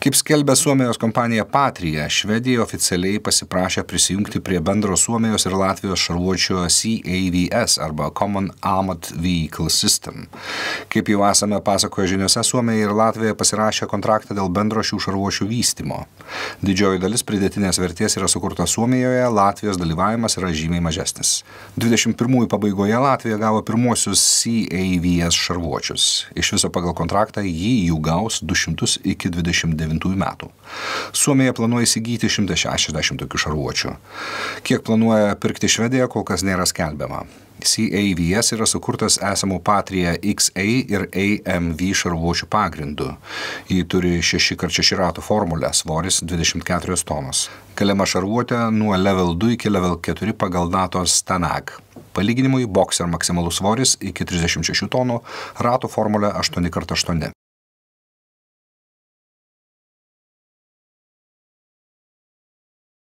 Kaip skelbia Suomijos kompanija Patrija, Švedija oficialiai pasiprašė prisijungti prie bendro Suomijos ir Latvijos šarvuočio CAVS arba Common Armored Vehicle System. Kaip jau esame pasakoję žiniuose, Suomija ir Latvija pasirašė kontraktą dėl bendro šių šarvuočių vystimo. Didžioji dalis pridėtinės vertės yra sukurta Suomijoje, Latvijos dalyvavimas yra žymiai mažesnis. 21-ųjų pabaigoje Latvija gavo pirmosius CAVS šarvuočius. Iš viso pagal kontraktą jį jų gaus 200 iki 29 metų. Suomija planuoja įsigyti 160 tokių šarvuočių. Kiek planuoja pirkti Švedija, kol kas nėra skelbiama. CAVS yra sukurtas esamų Patria XA ir AMV šarvuočių pagrindu. Ji turi 6x6 ratų formulę, svoris 24 tonos. Keliama šarvuotė nuo level 2 iki level 4 pagal NATO Stanag. Palyginimui, bokser maksimalus svoris iki 36 tonų, ratų formulė 8x8.